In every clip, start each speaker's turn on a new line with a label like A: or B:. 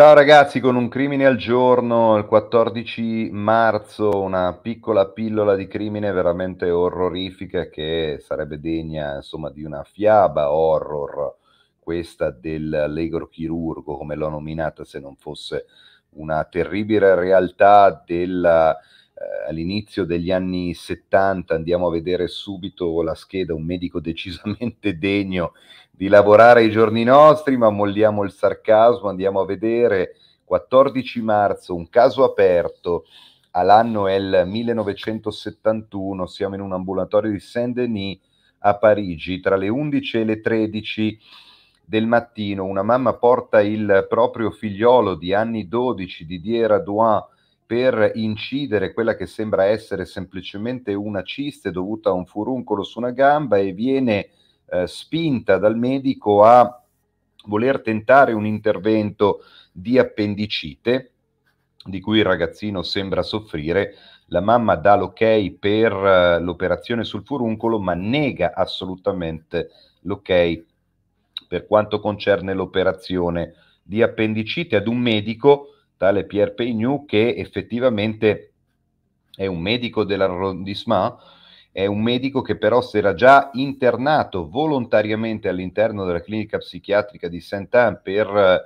A: Ciao ragazzi, con un crimine al giorno, il 14 marzo, una piccola pillola di crimine veramente orrorifica che sarebbe degna insomma di una fiaba horror, questa dell'Allegro Chirurgo, come l'ho nominata se non fosse una terribile realtà della eh, all'inizio degli anni 70 andiamo a vedere subito la scheda, un medico decisamente degno di lavorare ai giorni nostri, ma molliamo il sarcasmo, andiamo a vedere 14 marzo, un caso aperto, all'anno è il 1971, siamo in un ambulatorio di Saint-Denis a Parigi, tra le 11 e le 13 del mattino una mamma porta il proprio figliolo di anni 12, Didier Adouin, per incidere quella che sembra essere semplicemente una ciste dovuta a un furuncolo su una gamba e viene eh, spinta dal medico a voler tentare un intervento di appendicite di cui il ragazzino sembra soffrire, la mamma dà l'ok per eh, l'operazione sul furuncolo, ma nega assolutamente l'ok per quanto concerne l'operazione di appendicite ad un medico tale Pierre Peignot, che effettivamente è un medico dell'arrondissement, è un medico che però si era già internato volontariamente all'interno della clinica psichiatrica di Saint-Anne per eh,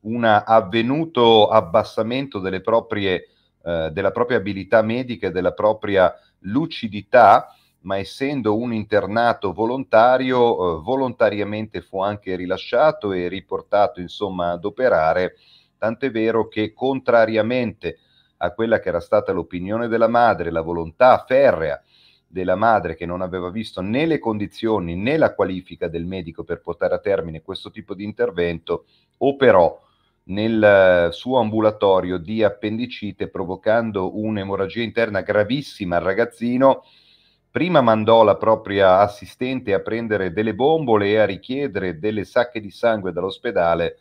A: un avvenuto abbassamento delle proprie, eh, della propria abilità medica e della propria lucidità, ma essendo un internato volontario, eh, volontariamente fu anche rilasciato e riportato insomma ad operare Tant'è vero che contrariamente a quella che era stata l'opinione della madre, la volontà ferrea della madre che non aveva visto né le condizioni né la qualifica del medico per portare a termine questo tipo di intervento, operò nel eh, suo ambulatorio di appendicite provocando un'emorragia interna gravissima al ragazzino. Prima mandò la propria assistente a prendere delle bombole e a richiedere delle sacche di sangue dall'ospedale,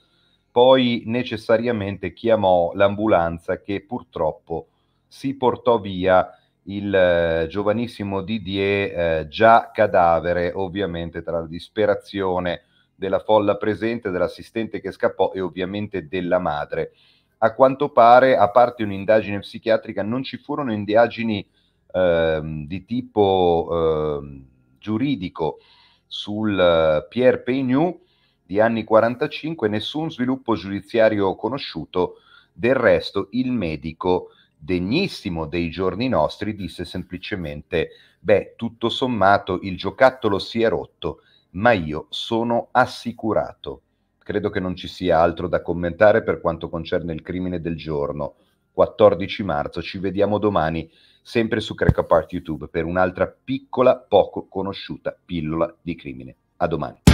A: poi necessariamente chiamò l'ambulanza che purtroppo si portò via il eh, giovanissimo Didier eh, già cadavere ovviamente tra la disperazione della folla presente, dell'assistente che scappò e ovviamente della madre. A quanto pare, a parte un'indagine psichiatrica, non ci furono indagini eh, di tipo ehm, giuridico sul eh, Pierre Peignot di anni 45, nessun sviluppo giudiziario conosciuto, del resto il medico degnissimo dei giorni nostri disse semplicemente, beh, tutto sommato il giocattolo si è rotto, ma io sono assicurato. Credo che non ci sia altro da commentare per quanto concerne il crimine del giorno. 14 marzo, ci vediamo domani sempre su Crack Apart YouTube per un'altra piccola, poco conosciuta pillola di crimine. A domani.